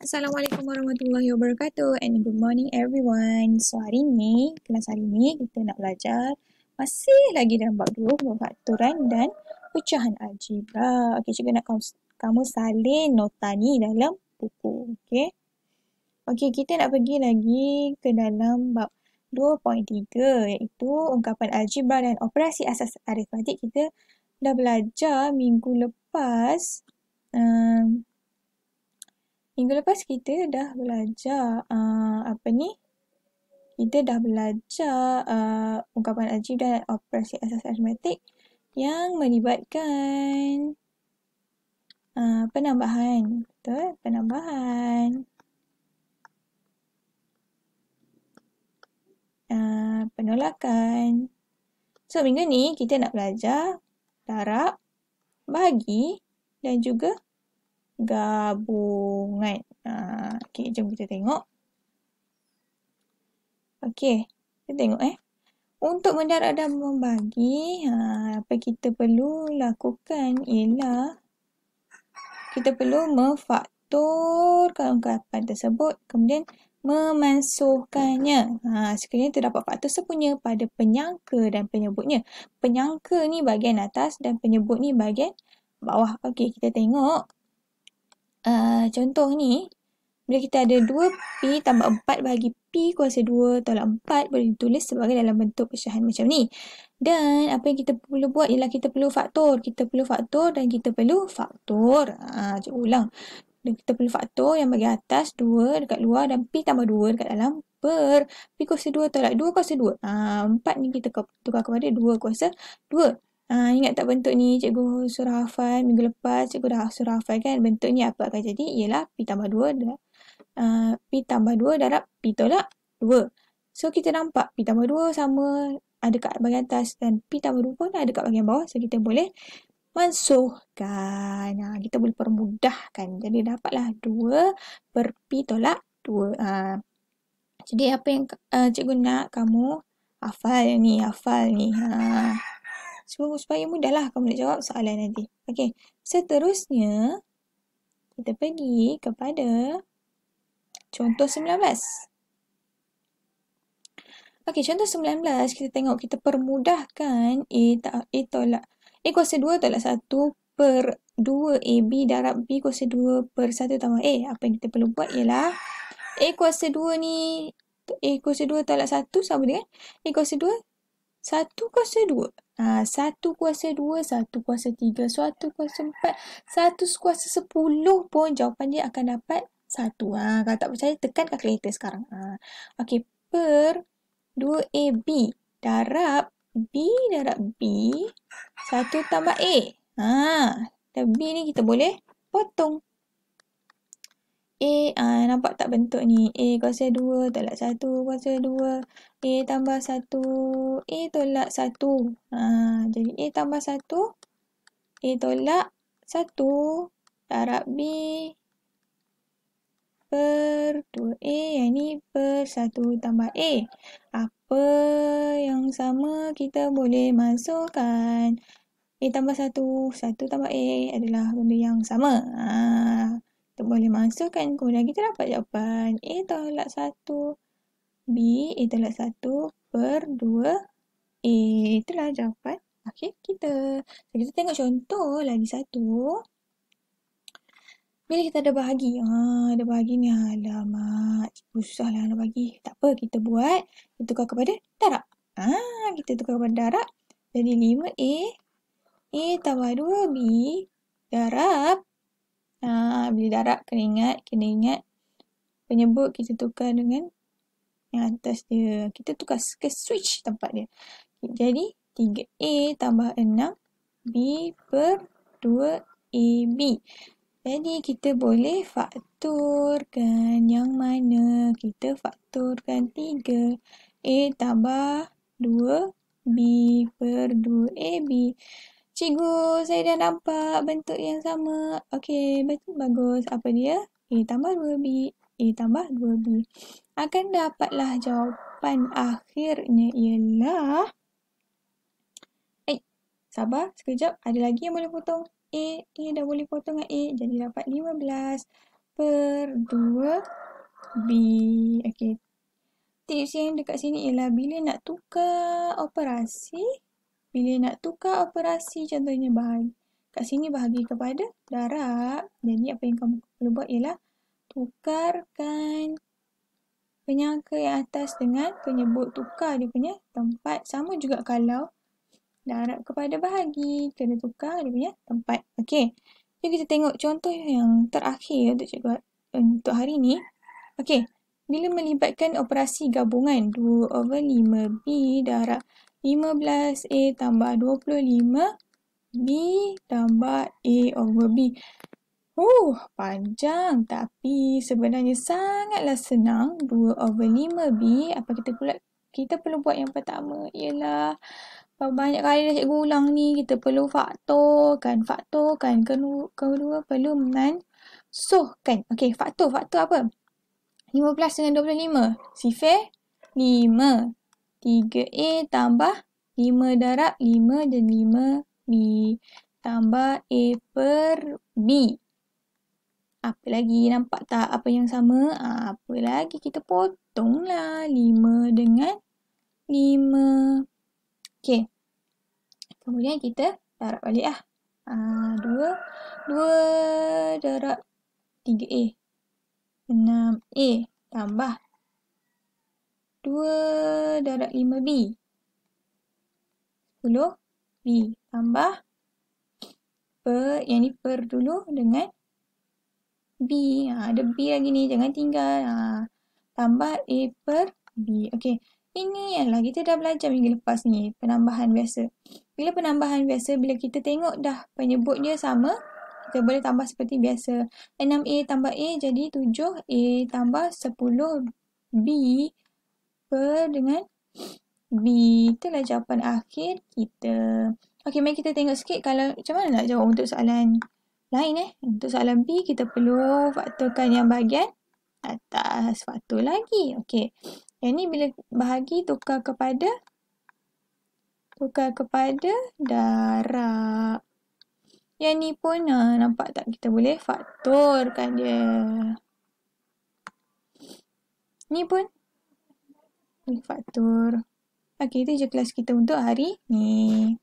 Assalamualaikum warahmatullahi wabarakatuh and good morning everyone. So hari ni, kelas hari ni kita nak belajar masih lagi dalam bab dua pemfaktoran dan pecahan algebra. Okey, cikgu nak kamu, kamu salin nota ni dalam buku, okey. Okey, kita nak pergi lagi ke dalam bab 2.3 iaitu ungkapan algebra dan operasi asas aritmatik kita dah belajar minggu lepas. Um, Minggu lepas kita dah belajar uh, apa ni? Kita dah belajar uh, ungkapan ajib dan operasi asas aritmetik yang melibatkan uh, penambahan. Betul? Penambahan. Uh, penolakan. So, minggu ni kita nak belajar darab, bahagi dan juga gabungan. Ah, ha, okay, jom kita tengok. Okay, kita tengok eh. Untuk mendarat dan membagi, ha, apa kita perlu lakukan ialah kita perlu memfaktorkan ungkapan tersebut kemudian memansuhkannya. Ha, sekiranya terdapat faktor sepunya pada penyangka dan penyebutnya. Penyangka ni bahagian atas dan penyebut ni bahagian bawah. Okey, kita tengok. Eh, contoh ni bila kita ada 2P tambah 4 bahagi P kuasa 2 tolak 4 boleh ditulis sebagai dalam bentuk pecahan macam ni. Dan apa yang kita perlu buat ialah kita perlu faktor. Kita perlu faktor dan kita perlu faktor. Ah, ulang. Dan kita perlu faktor yang bagi atas 2 dekat luar dan P tambah 2 dekat dalam per P kuasa 2 tolak 2 kuasa 2. Ah, 4 ni kita tukar kepada 2 kuasa 2. Uh, ingat tak bentuk ni cikgu surah hafal minggu lepas cikgu dah surah hafal kan bentuk ni apa akan jadi ialah P tambah 2 ah, darab, uh, P tambah 2 darab P tolak 2 so kita nampak P tambah 2 sama ada kat bahagian atas dan P tambah 2 pun ada kat bahagian bawah so kita boleh mansuhkan uh, kita boleh permudahkan jadi dapatlah 2 per P tolak 2 uh, jadi apa yang uh, cikgu nak kamu hafal ni hafal ni uh, sebab supaya mudahlah kamu nak jawab soalan nanti. Okey, seterusnya kita pergi kepada contoh 19. Okey, contoh 19 kita tengok kita permudahkan A, ta- A tolak A kuasa 2 tolak 1 per 2AB darab B kuasa 2 per 1 tambah A. Apa yang kita perlu buat ialah A kuasa 2 ni A kuasa 2 tolak 1 sama dengan A kuasa 2 1 kuasa Ha, satu kuasa dua, satu kuasa tiga, satu kuasa empat, satu kuasa sepuluh pun jawapan dia akan dapat satu. Ha, kalau tak percaya, tekan kalkulator sekarang. Ha. Okey, per 2AB darab B darab B, satu tambah A. Ha, dan B ni kita boleh potong. A uh, nampak tak bentuk ni? A kuasa 2 tolak 1 kuasa 2. A tambah 1. A tolak 1. Uh, ha, jadi A tambah 1. A tolak 1. Darab B per 2A. Yang ni per 1 tambah A. Apa yang sama kita boleh masukkan? A tambah 1. 1 tambah A adalah benda yang sama. Haa. Kita boleh masukkan kemudian kita dapat jawapan A tolak 1, B A tolak 1 per 2A. Itulah jawapan Okay kita. So, kita tengok contoh lagi satu. Bila kita ada bahagi, ha, ada bahagi ni, alamak, susahlah nak bagi. Tak apa, kita buat, kita tukar kepada darab. Ha, kita tukar kepada darab, jadi 5A, A tambah 2B, darab Ah, bila darab kena ingat, kena ingat penyebut kita tukar dengan yang atas dia. Kita tukar ke switch tempat dia. Jadi 3A tambah 6B per 2AB. Jadi kita boleh fakturkan yang mana? Kita fakturkan 3A tambah 2B per 2AB. Cikgu, saya dah nampak bentuk yang sama. Okey, betul bagus. Apa dia? A tambah 2B. A tambah 2B. Akan dapatlah jawapan akhirnya ialah... Eh, sabar sekejap. Ada lagi yang boleh potong. A, A dah boleh potong dengan A. Jadi dapat 15 per 2B. Okey. Tips yang dekat sini ialah bila nak tukar operasi... Bila nak tukar operasi contohnya bahan. Kat sini bahagi kepada darab. Jadi apa yang kamu perlu buat ialah tukarkan penyangka yang atas dengan penyebut tukar dia punya tempat. Sama juga kalau darab kepada bahagi. Kena tukar dia punya tempat. Okey. Jadi kita tengok contoh yang terakhir untuk cikgu untuk hari ni. Okey. Bila melibatkan operasi gabungan 2 over 5B darab 15A tambah 25B tambah A over B. Uh, panjang tapi sebenarnya sangatlah senang. 2 over 5B apa kita pula kita perlu buat yang pertama ialah banyak kali dah cikgu ulang ni kita perlu faktorkan faktorkan kedua perlu mensuhkan. Okey, faktor faktor apa? 15 dengan 25. Sifir 5. 3A tambah 5 darab 5 dan 5B tambah A per B. Apa lagi? Nampak tak apa yang sama? Ah, apa lagi? Kita potonglah 5 dengan 5. Okey. Kemudian kita darab balik lah. 2, ah, 2 darab 3A. 6A tambah 2 darat 5B. 10B tambah per, yang ni per dulu dengan B. Ha, ada B lagi ni, jangan tinggal. Ha, tambah A per B. Okey, ini ialah kita dah belajar minggu lepas ni, penambahan biasa. Bila penambahan biasa, bila kita tengok dah penyebut dia sama, kita boleh tambah seperti biasa. 6A tambah A jadi 7A tambah 10B per dengan B. Itulah jawapan akhir kita. Okey, mari kita tengok sikit kalau macam mana nak jawab untuk soalan lain eh. Untuk soalan B, kita perlu faktorkan yang bahagian atas faktor lagi. Okey. Yang ni bila bahagi tukar kepada tukar kepada darab. Yang ni pun ha, nampak tak kita boleh faktorkan dia. Ni pun Faktor. Okey, itu je kelas kita untuk hari ni.